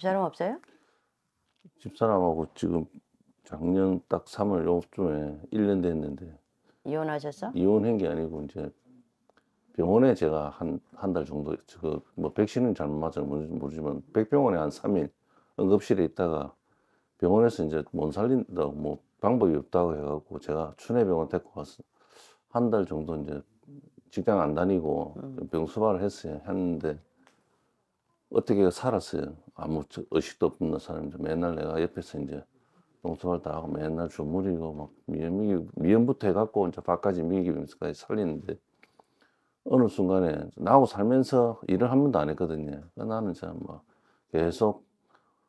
집사람 없어요? 집사람하고 지금 작년 딱 3월 요쯤에 1년 됐는데 이혼하셨어? 이혼한 게 아니고 이제 병원에 제가 한 한 달 정도 그 뭐 백신은 잘못 맞아 모르지만 백병원에 한 3일 응급실에 있다가 병원에서 이제 못 살린다고 뭐 방법이 없다고 해갖고 제가 추내병원 데리고 가서 한달 정도 이제 직장 안 다니고 음. 병수발을 했어요 했는데 어떻게 살았어요. 아무 의식도 없는 사람인데 맨날 내가 옆에서 이제 농수를 다 하고 맨날 주무리고 막 미연, 미연부터 해갖고 이제 밥까지 미기면서까지 살리는데 어느 순간에 나하고 살면서 일을 한 번도 안 했거든요. 나는 참 뭐 계속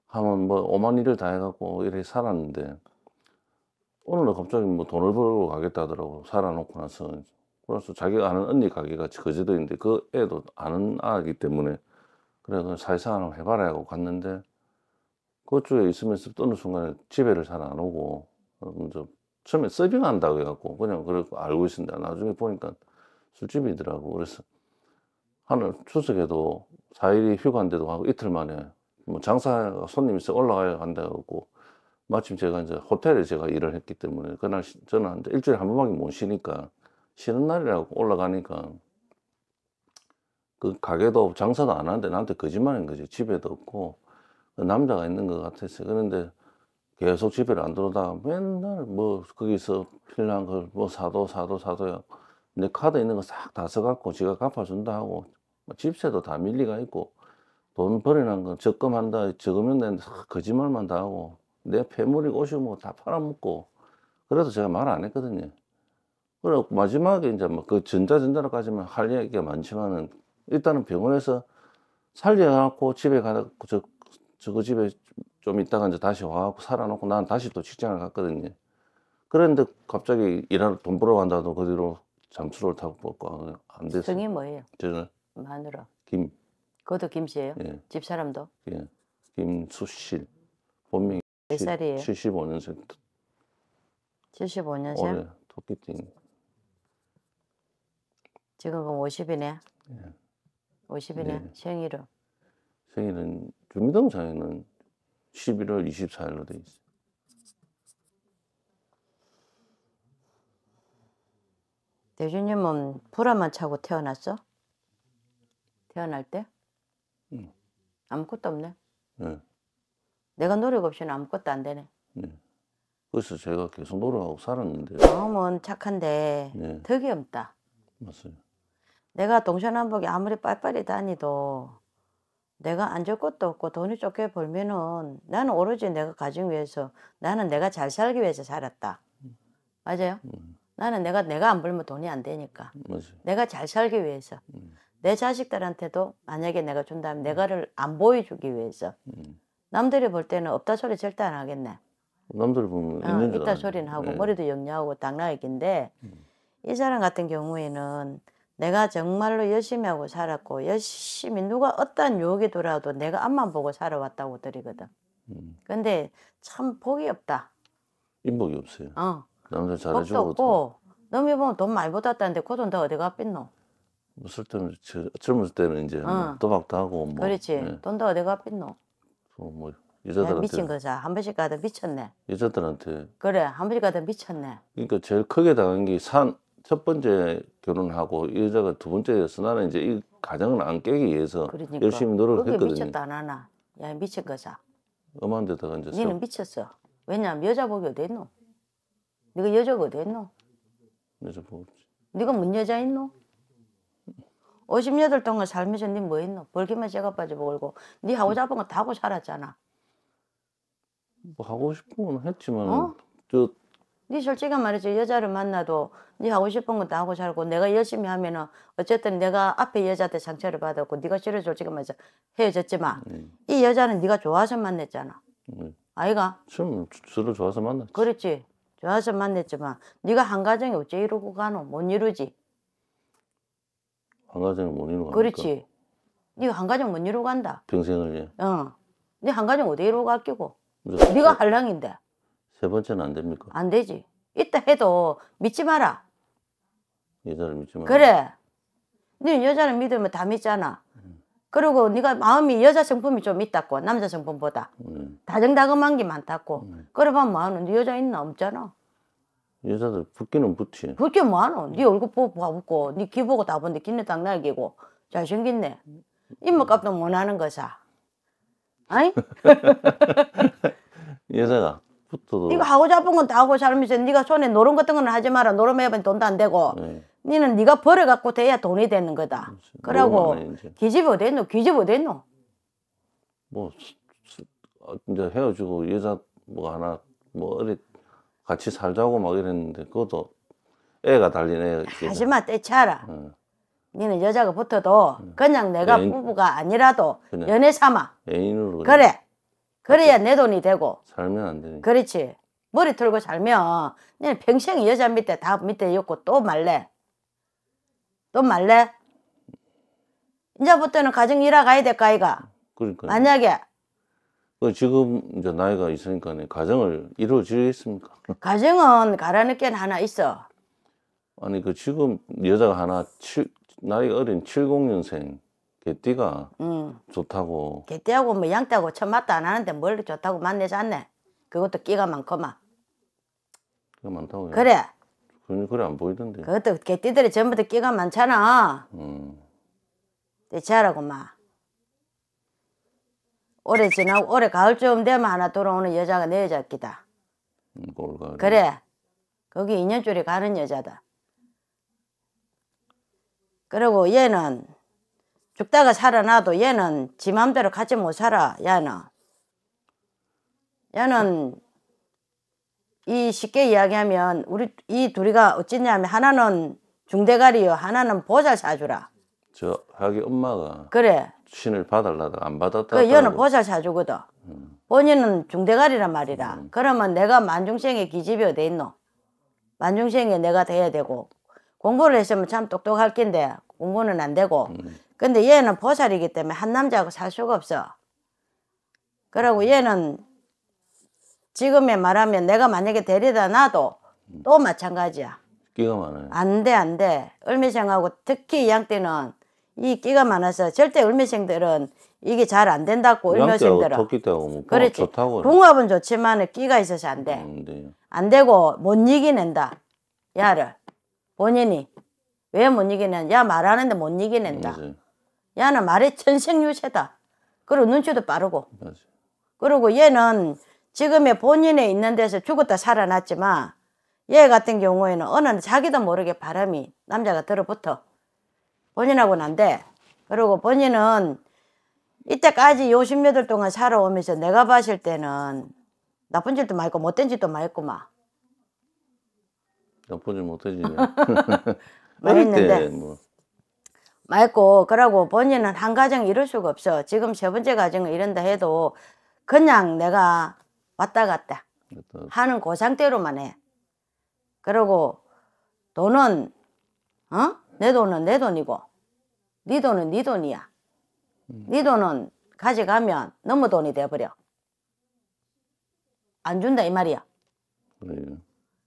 하면 뭐 오만 일을 다 해갖고 이렇게 살았는데 어느 날 갑자기 뭐 돈을 벌고 가겠다 하더라고 살아놓고 나서 그래서 자기가 아는 언니 가게가 거제도인데 그 애도 아는 아기 때문에 그래서 사회생활을 해봐라 하고 갔는데 그쪽에 있으면서 어느 순간에 집에를 잘 안 오고 어, 처음에 서빙한다고 해갖고 그냥 그렇고 알고 있습니다. 나중에 보니까 술집이더라고. 그래서 하늘 추석에도 4일이 휴가인데도 하고 이틀 만에 뭐 장사 손님 있어 올라가야 한다고 마침 제가 이제 호텔에 제가 일을 했기 때문에 그날 저는 한 일주일에 한 번밖에 못 쉬니까 쉬는 날이라고 올라가니까 그 가게도 장사도 안 하는데 나한테 거짓말인 거죠 집에도 없고 그 남자가 있는 것 같았어요. 그런데 계속 집에안 들어다 오가 맨날 뭐 거기서 필요한 걸 뭐 사도 사도 사도요. 근데 카드 있는 거 싹 다 써갖고 지가 갚아준다 하고 뭐 집세도 다 밀리가 있고 돈벌리난거 적금한다 적으면 되는데 거짓말만 다 하고 내 폐물이 오시면 다 팔아먹고 그래서 제가 말 안 했거든요. 그래 마지막에 이제 뭐 그 전자전자로까지만 할 얘기가 많지만은 일단은 병원에서 살려놓고 집에 가서 저, 저거 집에 좀 있다가 이제 다시 와갖고 살아놓고 난 다시 또 직장을 갔거든요. 그런데 갑자기 일하러 돈 벌어 간다도 그대로 잠수를 타고 먹고 안돼어요 성이 뭐예요? 저는 마누라. 김. 그것도 김씨예요? 예. 집 사람도? 예. 김수실. 본명이 몇 살이에요? 75년생. 75년생? 올해 토끼띠. 지금 그럼 50이네. 예. 50일에 네. 생일은? 생일은 주민등록에는 11월 24일로 돼 있어요. 대주님은 불화만 차고 태어났어? 태어날 때? 응. 아무것도 없네. 네. 내가 노력 없이는 아무것도 안 되네. 네. 그래서 제가 계속 노력하고 살았는데. 마음 착한데 네. 덕이 없다. 맞아요. 내가 동서남북이 아무리 빨빨이 다니도 내가 안 줄 것도 없고 돈이 좋게 벌면은 나는 오로지 내가 가정 위해서 나는 내가 잘 살기 위해서 살았다. 맞아요? 음. 나는 내가 내가 안 벌면 돈이 안 되니까. 음, 맞아요. 내가 잘 살기 위해서. 음. 내 자식들한테도 만약에 내가 준다면 음. 내가를 안 보여주기 위해서. 음. 남들이 볼 때는 없다 소리 절대 안 하겠네. 남들 보면 어, 있는 있다 소리는 하고 네. 머리도 영리하고 당나귀인데 음. 이 사람 같은 경우에는 내가 정말로 열심히 하고 살았고 열심히 누가 어떤 유혹이 돌아도 내가 앞만 보고 살아왔다고 들이거든. 음. 근데 참 복이 없다. 인복이 없어요. 어. 남들 잘해주고 복도 없고 너무 보면 돈 많이 받았다는데 그 돈 다 어디 가겠노? 뭐 쓸데는 젊었을 때는 이제 뭐 어. 뭐도박 하고 뭐. 그렇지. 예. 돈다 어디 가겠노? 뭐 여자들한테 미친 그 거자. 한 번씩 가다 미쳤네. 여자들한테 그래 한 번씩 가다 미쳤네. 그러니까 제일 크게 당한 게산 첫 번째 결혼하고 여자가 두 번째였어 나는 이제 이 가정을 안 깨기 위해서 그러니까. 열심히 노력을 했거든요. 미쳤다 나나. 야 미친 거자. 엄한 데다가 이제 니는 미쳤어. 왜냐면 여자 복이 어디 노 네가 여자가 어디 노 여자 복 없지. 네가 뭔 여자 있노? 58 동안 살면서 니 뭐 했노? 벌기만 제가 빠져 벌고 니 하고 잡은 거다 하고 살았잖아. 뭐 하고 싶은 건 했지만 어? 저 네솔직히말해서 여자를 만나도 네 하고 싶은 것도 하고 살고 내가 열심히 하면은 어쨌든 내가 앞에 여자한테 상처를 받았고 네가 싫어 솔직히말해서 헤어졌지만 음. 이 여자는 네가 좋아서 만났잖아. 음. 아이가? 지금 저 좋아서 만났지. 그렇지. 좋아서 만났지만 네가 한 가정이 어째 이러고 가노? 못 이루지. 한 가정을 못 이루고 그렇지. 니 네가 한 가정 못 이루고 간다. 평생을 예. 어. 네한 가정 어디 이루고 아끼고. 네가 한량인데. 세 번째는 안 됩니까? 안 되지. 있다 해도 믿지 마라. 여자를 믿지 마라. 그래. 네 여자를 믿으면 다 믿잖아. 음. 그리고 네가 마음이 여자 성품이 좀 있다고 남자 성품보다 음. 다정다감한 게 많다고 음. 그러면 뭐하노 네 여자 있나 없잖아 여자들 붓기는 붙지 붓기 뭐하노 네 얼굴 보고 봐보고 네 귀 보고 다 본데 귀는 딱 날개고 잘생겼네 입맛값도 못하는 거사 아이? 여자가 부터 네가 하고 잡은 건다 하고 살면서 네가 손에 노름 같은 건 하지 마라. 노름해보면 돈도 안 되고. 네. 니는 네가 벌어갖고 돼야 돈이 되는 거다. 그치. 그러고 기집 어디 있노? 기집 어디 있노? 뭐 어, 이제 헤어지고 여자 뭐 하나 뭐 어리 같이 살자고 막 이랬는데 그것도 애가 달린 애. 하지마 떼차라. 응. 네. 니는 여자가 붙어도 네. 그냥 내가 예 부부가 아니라도 연애 삼아. 애인으로. 그래. 그래. 그래야 내 돈이 되고. 살면 안 되니. 그렇지. 머리 털고 살면 평생 여자 밑에 다 밑에 있고 또 말래. 또 말래. 이제부터는 가정 일하가야 될까 아이가. 그러니까. 만약에 그 지금 이제 나이가 있으니까 가정을 이루어지겠습니까? 가정은 가라앉는 하나 있어. 아니 그 지금 여자가 하나 칠, 나이 어린 70년생 개띠가 음. 좋다고. 개띠하고 뭐 양띠하고 천맛도 안 하는데 뭘 좋다고 만내지 않네. 그것도 끼가 많고만. 끼가 많다고. 그래. 전혀 그래 안 보이던데. 그것도 개띠들이 전부 다 끼가 많잖아. 음. 대체하라고 막. 올해 지나고 올해 가을쯤 되면 하나 돌아오는 여자가 내 여자 끼다. 음, 그래. 거기 인년줄이 가는 여자다. 그리고 얘는 죽다가 살아나도 얘는 지 맘대로 같이 못 살아 얘는 얘는 이 쉽게 이야기하면 우리 이 둘이가 어찌냐면 하나는 중대가리요 하나는 보잘 사주라 저 하기 엄마가 그래 신을 받달라다가 안 받았다 그 얘는 보잘 사주거든 음. 본인은 중대가리란 말이라 음. 그러면 내가 만중생의 기집이 어디 있노 만중생의 내가 돼야 되고 공부를 했으면 참 똑똑할 낀데 공부는 안 되고 음. 근데 얘는 보살이기 때문에 한 남자하고 살 수가 없어. 그러고 얘는 지금에 말하면 내가 만약에 데리다 놔도 또 마찬가지야. 끼가 많아요. 안 돼, 안 돼. 을미생하고 특히 이 양떼는 이 끼가 많아서 절대 을미생들은 이게 잘 안 된다고 을미생들은. 좋기 때문에 뭐 그렇지. 좋다고. 궁합은 좋지만 끼가 있어서 안 돼. 음, 네. 안 되고 못 이기낸다. 야를. 본인이. 왜 못 이기낸야 말하는데 못 이기낸다. 음, 얘는 말의 천생유세다. 그리고 눈치도 빠르고. 맞아. 그리고 얘는 지금의 본인에 있는 데서 죽었다 살아났지만 얘 같은 경우에는 어느 자기도 모르게 바람이 남자가 들어붙어. 본인하고는 안 그리고 본인은 이때까지 요 십몇월 동안 살아오면서 내가 봤을 때는 나쁜 짓도 많고 못된 짓도 많고 막. 나쁜 짓 못하지. 많 했는데. 뭐. 맑고 그러고 본인은 한 가정 이룰 수가 없어. 지금 세 번째 가정을 이런다 해도 그냥 내가 왔다 갔다 하는 고 그 상태로만 해. 그러고 돈은 어? 내 돈은 내 돈이고 네 돈은 네 돈이야. 음. 네 돈은 가져가면 너무 돈이 돼버려. 안 준다 이 말이야. 그래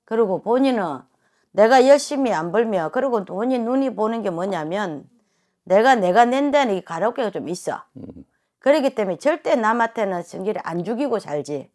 그리고 본인은 내가 열심히 안 벌며 그리고 본인 눈이 보는 게 뭐냐면 내가 내가 낸다는 이 가로개가 좀 있어. 음. 그렇기 때문에 절대 남한테는 승기를 안 죽이고 살지.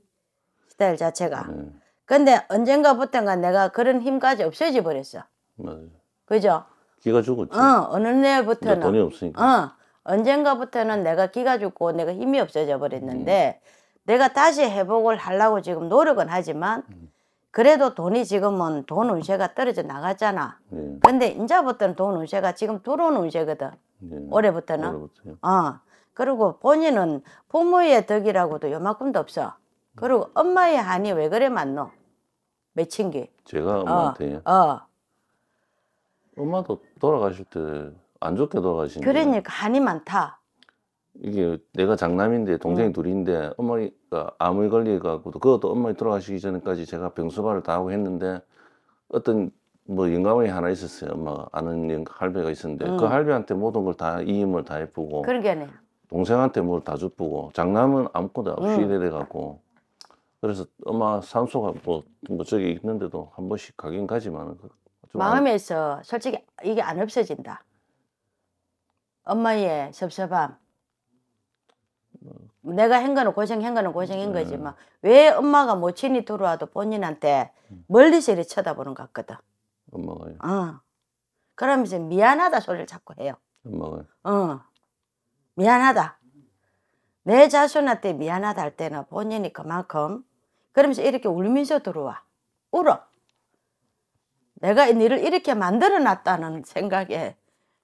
스타일 자체가. 음. 근데 언젠가부터가 내가 그런 힘까지 없어져 버렸어. 맞아요. 그죠? 기가 죽었지. 어, 어느 날부터는 돈이 없으니까. 어, 언젠가부터는 내가 기가 죽고 내가 힘이 없어져 버렸는데 음. 내가 다시 회복을 하려고 지금 노력은 하지만 음. 그래도 돈이 지금은 돈 운세가 떨어져 나갔잖아. 네. 근데 인자부터는 돈 운세가 지금 들어온 운세거든. 네. 올해부터는. 올해부터요. 어. 그리고 본인은 부모의 덕이라고도 요만큼도 없어. 그리고 엄마의 한이 왜 그래 많노? 매친기. 제가 어. 엄마한테요? 어. 어. 엄마도 돌아가실 때 안 좋게 돌아가시 그러니까 한이 많다. 이게 내가 장남인데 동생이 어. 둘인데 엄마가 암을 걸려가지고도 그것도 엄마가 돌아가시기 전까지 제가 병수발을 다 하고 했는데 어떤 뭐 영감이 하나 있었어요. 엄마가 뭐 아는 할배가 있었는데 그 음. 그 할배한테 모든 걸 다 이임을 다 해보고 그러게네. 동생한테 뭘 다 주고 장남은 아무것도 없이 음. 이래갖고 그래서 엄마 산소가 뭐, 뭐 저기 있는데도 한 번씩 가긴 가지만 그 마음에서 솔직히 이게 안 없어진다. 엄마의 섭섭함, 내가 한 거는 고생한 거는 고생한 거지 음. 왜 엄마가 모친이 들어와도 본인한테 음. 멀리서 이렇게 쳐다보는 것 같거든 엄마가요? 어. 그러면서 미안하다 소리를 자꾸 해요 엄마가요? 어. 미안하다 내 자손한테 미안하다 할 때는 본인이 그만큼 그러면서 이렇게 울면서 들어와 울어 내가 니를 이렇게 만들어 놨다는 생각에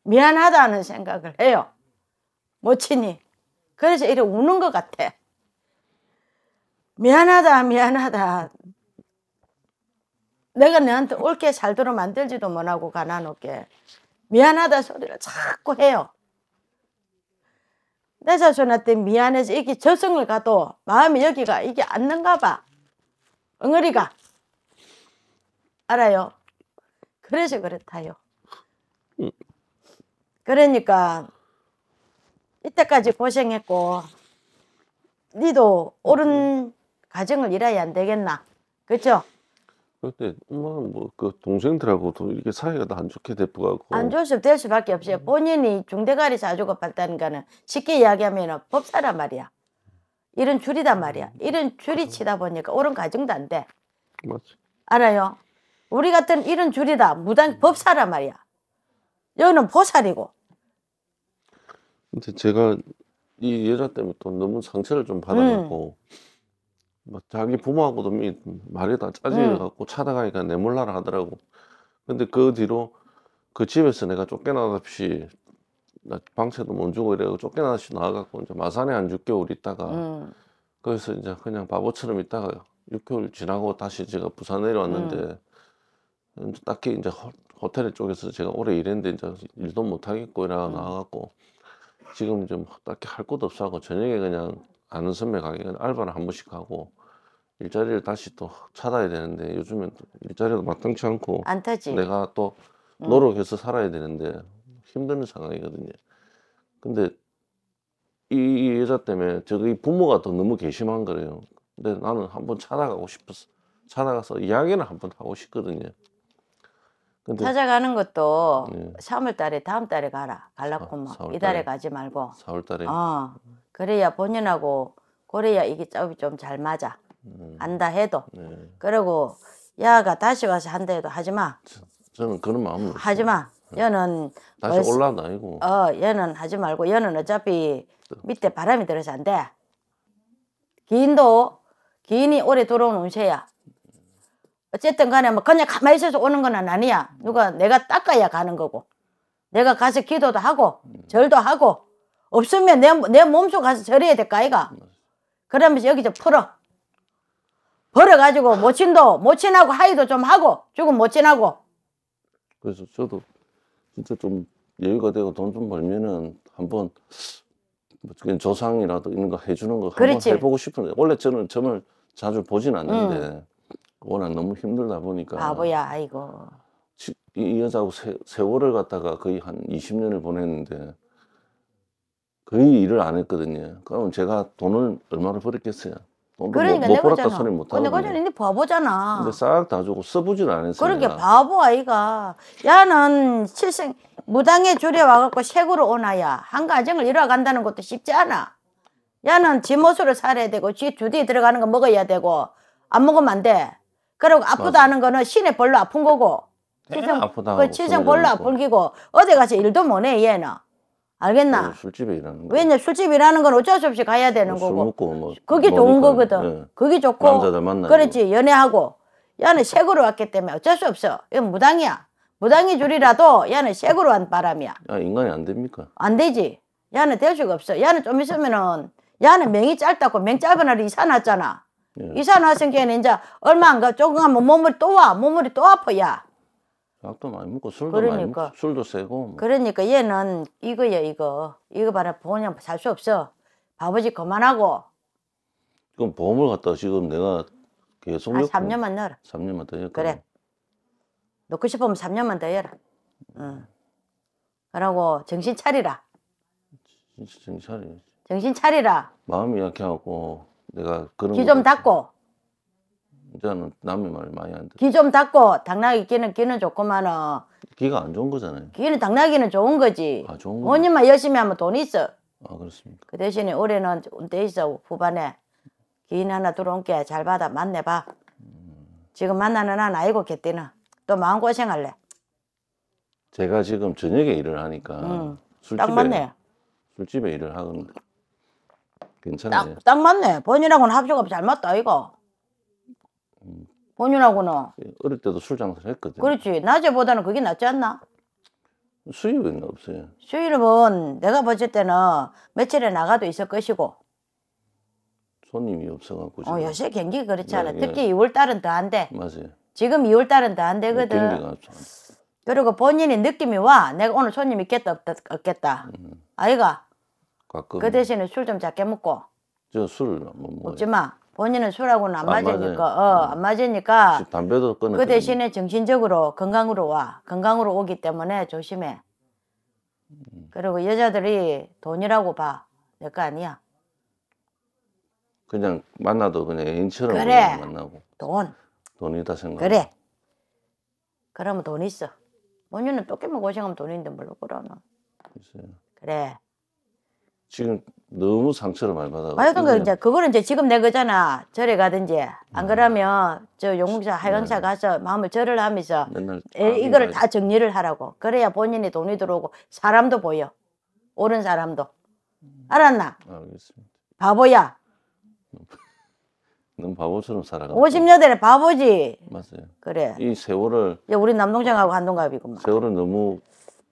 미안하다는 생각을 해요 모친이 그래서 이래 우는 것 같아. 미안하다, 미안하다. 내가 너한테 옳게 살도록 만들지도 못하고 가난하게. 미안하다 소리를 자꾸 해요. 내 자손한테 미안해서 이게 저승을 가도 마음이 여기가 이게 안는가 봐. 엉어리가. 알아요? 그래서 그렇다요. 음. 그러니까 이때까지 아. 고생했고 니도 옳은 음. 가정을 이뤄야 안 되겠나 그죠? 그때 엄마 뭐, 뭐그 동생들하고도 이렇게 사이가 안 좋게 돼고안 좋으면 될 수밖에 없어요. 음. 본인이 중대가리 사주고 봤다는 거는 쉽게 이야기하면 법사란 말이야. 이런 줄이단 말이야. 음. 이런 줄이 치다 보니까 옳은 가정도 안 돼. 알아요? 우리 같은 이런 줄이다. 무당 법사란 말이야. 여기는 보살이고 근데 제가 이 여자 때문에 또 너무 상처를 좀 받아갖고 막 자기 부모하고도 미- 말이 다 짜증나갖고 찾아가니까 내몰라라 하더라고. 근데 그 뒤로 그 집에서 내가 쫓겨나다시 나 방세도 못 주고 이래고 쫓겨나다시 나와갖고 이제 마산에 한 6개월 있다가 음. 거기서 이제 그냥 바보처럼 있다가 6개월 지나고 다시 제가 부산 내려왔는데 음, 딱히 이제 호, 호텔 쪽에서 제가 오래 일했는데 이제 일도 못 하겠고 이래 음. 나와갖고 지금 좀 딱히 할 것도 없어 하고 저녁에 그냥 아는 선배 가게 알바를 한 번씩 하고 일자리를 다시 또 찾아야 되는데 요즘엔 일자리도 마땅치 않고 안 타지. 내가 또 노력해서 살아야 되는데 힘든 상황이거든요. 근데 이 여자 때문에 저기 부모가 또 너무 괘씸한 거래요. 근데 나는 한번 찾아가고 싶었어. 찾아가서 이야기는 한번 하고 싶거든요. 근데, 찾아가는 것도 예. 3월 달에 다음 달에 가라. 갈라고 마 이달에 가지 말고. 4월 달에. 어. 그래야 본인하고 그래야 이게 짭이 좀 잘 맞아. 음. 안다 해도. 예. 네. 그리고 야가 다시 와서 한다 해도 하지 마. 저, 는 그런 마음으로. 하지 마. 네. 여는 다시 벌써, 올라온 아니고. 어, 여는 하지 말고 여는 어차피 밑에 바람이 들어서 안 돼. 기인도 기인이 오래 들어온 운세야. 어쨌든 간에 뭐 그냥 가만히 있어서 오는 건 아니야. 누가 내가 닦아야 가는 거고. 내가 가서 기도도 하고 음. 절도 하고 없으면 내, 내 몸속 가서 절해야 될까 아이가. 그러면서 여기서 풀어. 벌어가지고 모친도 모친하고 하이도 좀 하고 조금 모친하고. 그래서 저도 진짜 좀 여유가 되고 돈 좀 벌면은 한번 뭐 그냥 조상이라도 이런 거 해주는 거 한번 해보고 싶은데 원래 저는 점을 자주 보진 않는데 음. 워낙 너무 힘들다 보니까 바보야 아이고 이, 여자하고 세, 세월을 갖다가 거의 한 20년을 보냈는데 거의 일을 안 했거든요. 그럼 제가 돈을 얼마나 벌었겠어요? 돈도 그러니까 못, 못 벌었다 소리 못 하거든요. 거잖아 근 바보잖아 근데 싹 다 주고 써보질 않았어요. 그렇게 바보 아이가 야는 실생 무당에 줄여 와갖고 색으로 오나야 한 가정을 이뤄간다는 것도 쉽지 않아 야는 지 모습을 살아야 되고 지주디 들어가는 거 먹어야 되고 안 먹으면 안돼 그리고 아프다는 거는 신에 별로 아픈 거고. 치정 아프다. 그 치정 별로 아픈기고 어디 가서 일도 못해 얘는. 알겠나? 어, 술집에 일하는 거. 왜냐 술집이라는 건 어쩔 수 없이 가야 되는 뭐 거고. 술 먹고 뭐 그게 좋은 거거든. 네. 그게 좋고. 남자들 만나. 그렇지 연애하고. 야는 색으로 왔기 때문에 어쩔 수 없어. 이건 무당이야. 무당이 줄이라도 야는 색으로 한 바람이야. 야 아, 인간이 안 됩니까? 안 되지. 야는 될 수가 없어. 야는 좀 있으면은 야는 명이 짧다고 명 짧은 날이 이사 났잖아. 예. 이산화생제는 이제 얼마 안 가, 조금 하면 몸을 또 와, 몸물이 또 아파, 야. 약도 많이 먹고 술도 그러니까. 많이 먹고 술도 세고. 뭐. 그러니까 얘는 이거야, 이거. 이거 봐라, 보험 살수 없어. 바보지 그만하고. 그럼 보험을 갖다 지금 내가 계속 아, 3년만 넣어라. 3년만 더 넣을까? 그래. 넣고 싶으면 3년만 더 해라. 응. 어. 그러고 정신 차리라. 정신 차리 정신 차리라. 마음이 약해갖고 내가 그런 귀좀 닫고. 저는 남의 말 많이 안 듣고. 귀좀 닫고 당나귀 기는기는 좋구만은. 기가안 좋은 거잖아요. 기는 당나귀는 좋은 거지. 아 좋은 거. 본인만 열심히 하면 돈 있어. 아 그렇습니까. 그 대신에 올해는 돼 있어 후반에 기인 하나 들어온 게 잘 받아 만나봐. 지금 만나는 한 아이고 개띠는 또 마음 고생할래. 제가 지금 저녁에 일을 하니까 음. 술집에 딱 맞네. 술집에 일을 하거든. 괜찮아요. 딱, 딱 맞네. 본인하고는 합주가 잘 맞다 이거. 음. 본인하고는. 어릴 때도 술 장사를 했거든. 그렇지. 낮에보다는 그게 낫지 않나? 수입은 없어요. 수입은 내가 봤을 때는 며칠에 나가도 있을 것이고. 손님이 없어갖고. 어, 요새 경기가 그렇지 네, 않아. 예, 예. 특히 2월달은 더한데. 맞아요. 지금 2월달은 더 안 되거든. 경기가 그리고 본인이 느낌이 와. 내가 오늘 손님 있겠다, 다 없겠다. 음. 아이가? 가끔. 그 대신에 술 좀 작게 먹고. 저술 뭐. 먹지 마. 본인은 술하고는 안, 아, 맞으니까, 맞아요. 어, 음. 안 맞으니까. 담배도 끊어. 그 대신에 정신적으로 건강으로 와. 건강으로 오기 때문에 조심해. 음. 그리고 여자들이 돈이라고 봐. 내 거 아니야. 그냥 만나도 그냥 애인처럼 그래. 만나고. 돈. 돈이다 생각. 그래. 그러면 돈 있어. 본인은 쫓기만 고생하면 돈인데 뭘로 그러나. 있어요. 그래. 지금 너무 상처를 많이 받아 아니, 그러 그러니까 네. 이제 그거는 이제 지금 내 거잖아. 절에 가든지. 안 네. 그러면 저 용국사, 네. 하강사 가서 마음을 절을 하면서 에, 이거를 다 정리를 하라고. 그래야 본인의 돈이 들어오고 사람도 보여. 옳은 사람도. 알았나? 알겠습니다. 바보야. 넌 바보처럼 살아가. 50년 전에 바보지. 맞아요. 그래. 이 세월을. 야, 우리 남동생하고 한동갑이구 세월을 너무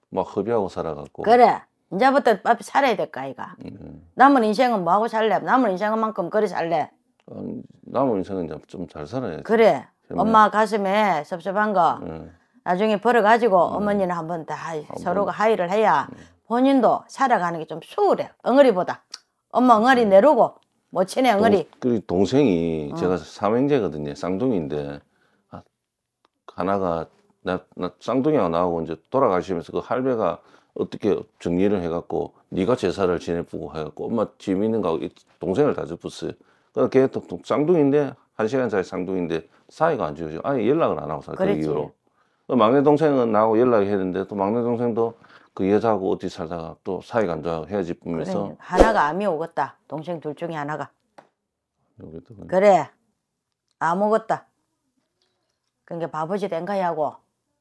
막 허비하고 살아갔고. 그래. 이제부터 밥이 살아야 될 거 아이가. 음. 남은 인생은 뭐하고 살래? 남은 인생만큼 그리 살래? 음, 남은 인생은 좀 잘 살아야지. 그래. 그러면... 엄마 가슴에 섭섭한 거 음. 나중에 벌어가지고 음. 어머니는 한번 다 아, 뭐. 서로가 하의를 해야 음. 본인도 살아가는 게 좀 수월해. 엉어리보다. 엄마 엉어리 음. 내려고 모친의 엉어리. 그리고 동생이 어. 제가 삼형제거든요. 쌍둥이인데 아, 하나가 나, 나 쌍둥이가 나오고 이제 돌아가시면서 그 할배가 어떻게 정리를 해갖고 네가 제사를 지내보고 해갖고 엄마 짐 있는 거 동생을 다 접었어요. 그러니까 걔 쌍둥이인데 한 시간 사이 쌍둥이인데 사이가 안 좋아져. 아니 연락을 안 하고 살그 이후로. 막내 동생은 나하고 연락을 했는데 또 막내 동생도 그 여자하고 어디 살다가 또 사이가 안좋아 헤어지면서 그래. 하나가 암이 오겠다. 동생 둘 중에 하나가. 그래. 암 오겠다. 그러니까 바보짓 앵가이 고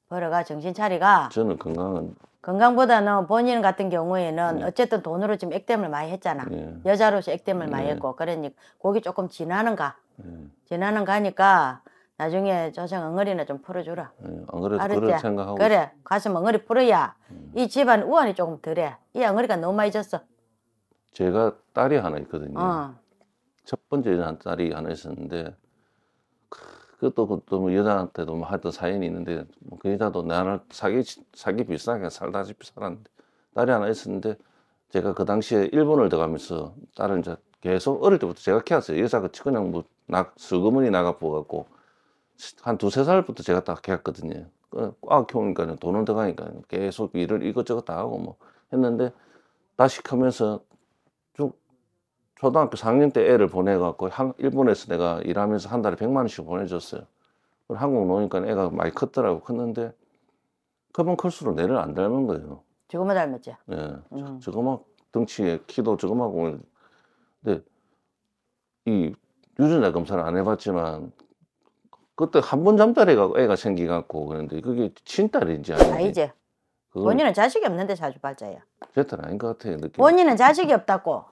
벌어가 정신 차리가. 저는 건강은 건강보다는 본인 같은 경우에는 네. 어쨌든 돈으로 지금 액땜을 많이 했잖아. 네. 여자로서 액땜을 많이 네. 했고 그러니 고기 조금 진하는가 네. 진하는 가니까 나중에 조상 엉어리나 좀 풀어주라. 응, 엉어리 풀을 생각하고 그래 가슴 엉어리 풀어야 응. 음. 이 집안 우환이 조금 덜해. 이 엉어리가 너무 많이 졌어. 제가 딸이 하나 있거든요. 어. 첫 번째 딸이 하나 있었는데 그것도, 그것도 뭐 여자한테도 뭐 하여튼 사연이 있는데 뭐 그 여자도 나를 사기, 사기 비싸게 살다시피 살았는데 딸이 하나 있었는데 제가 그 당시에 일본을 들어가면서 딸은 이제 계속 어릴 때부터 제가 키웠어요. 여자가 그냥 뭐 낙, 수그머니 나가뽑갖고한 두세 살부터 제가 딱 키웠거든요. 그 꽉 키우니까 돈은 들어가니까 계속 일을 이것저것 다 하고 뭐 했는데 다시 크면서 초등학교 4학년 때 애를 보내갖고 일본에서 내가 일하면서 한 달에 100만 원씩 보내줬어요. 한국 오니까 애가 많이 컸더라고 컸는데 그면 클수록 내를 안 닮은 거예요. 저거만 닮았죠. 예, 음. 저거만 덩치에 키도 저거만 근데 이 유전자 검사를 안 해봤지만 그때 한 번 잠자리 가고 애가 생기갖고 그런데 그게 친딸인지 아닌지. 아니지. 본인은 자식이 없는데 자주 발자야. 제딸 아닌 것 같아요. 느낌. 본인은 자식이 없다고.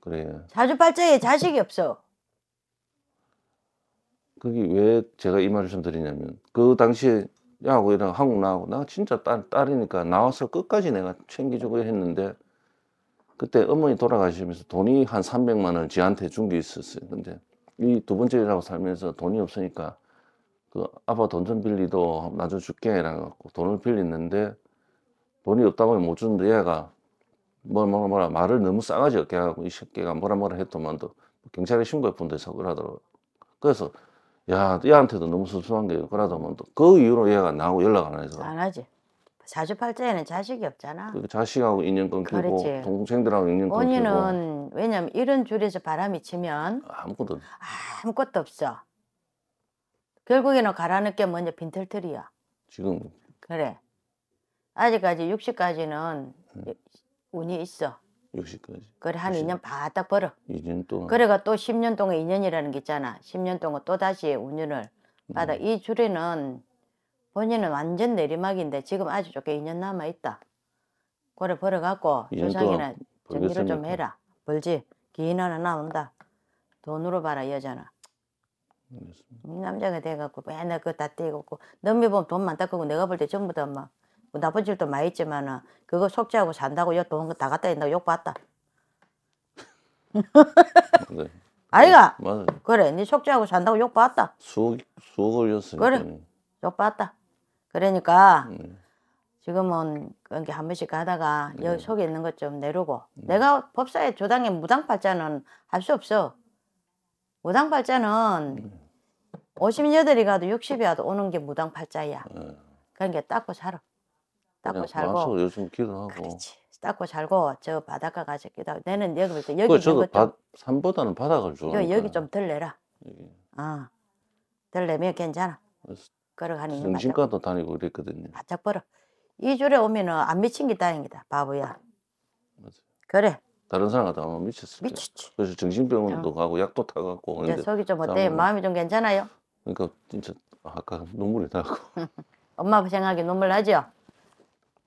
그래요. 사주팔자에 자식이 없어. 그게 왜 제가 이 말을 드리냐면 그 당시에 야하고 한국 나하고 나 진짜 딸 딸이니까 나와서 끝까지 내가 챙기주고 했는데 그때 어머니 돌아가시면서 돈이 한 300만 원을 지한테 준 게 있었어요. 근데 이 두 번째라고 살면서 돈이 없으니까 그 아빠 돈 좀 빌리도 나눠 줄게 라고 돈을 빌리는데 돈이 없다고 못 주는데 얘가 뭐라 뭐라 뭐라 말을 너무 싸가지 없게 하고 이 새끼가 뭐라 뭐라 했더만도 경찰에 신고해 본데서 그러더라고 그래서 야 얘한테도 너무 섭섭한 게 그러더만 또그 이후로 얘가 나하고 연락 안 해서 안 하지 사주팔자에는 자식이 없잖아 그 자식하고 인연 끊기고 그렇지. 동생들하고 인연 끊기고 언니는 왜냐면 이런 줄에서 바람이 치면 아무것도 아무것도 없어 결국에는 가라앉게 먼저 빈털털이야 지금 그래 아직까지 60까지는 음. 운이 있어. 60까지. 그래 한 60. 2년 바닥 벌어. 2년 동안. 그래가 또 10년 동안 인년이라는게 있잖아. 10년 동안 또 다시 운율을 음. 받아. 음. 이 줄에는 본인은 완전 내리막인데 지금 아주 좋게 2년 남아 있다. 그래 벌어갖고 조상이나 정리를 좀 해라. 벌지. 기인 하나 나온다. 돈으로 봐라 여자나. 알 남자가 돼갖고 맨날 그거 다 떼고 넘겨보면 돈만닦 그고 내가 볼 때 전부 다막 뭐 나쁜 짓도 많이 있지만은 그거 속죄하고 산다고 요돈다 갖다 낸다고 욕봤다 네. 아이가 네, 맞아 그래 네 속죄하고 산다고 욕봤다 수억 수억을 였으니까. 그래 욕봤다 그러니까 음. 지금은 그렇게 한 번씩 가다가 네. 여기 속에 있는 것 좀 내려고 음. 내가 법사에 조당에 무당팔자는 할 수 없어. 무당팔자는 음. 58이 가도 60이 가도 오는 게 무당팔자야. 그러니까 닦고 살아. 닦고 잘고. 요즘 기도하고. 그렇지. 닦고 잘고 저 바닷가 가서 기도하고. 나는 여기 볼때 여기 그 저도 바, 산보다는 바닥을 좋아 여기 좀 덜내라 여기. 어. 들래면 괜찮아. 걸어가니 정신과도 바짝, 다니고 그랬거든요. 바짝 벌어. 이 줄에 오면은 안 미친 게 다행이다. 바보야. 맞아. 그래. 다른 사람한테 아마 미쳤을 거예 미쳤지. 그래서 정신병원도 어. 가고 약도 타갖고. 근데 속이 좀 어때? 요 마음이 좀 괜찮아요? 그러니까 진짜 아까 눈물이 나고. 엄마 생각에 눈물 나죠?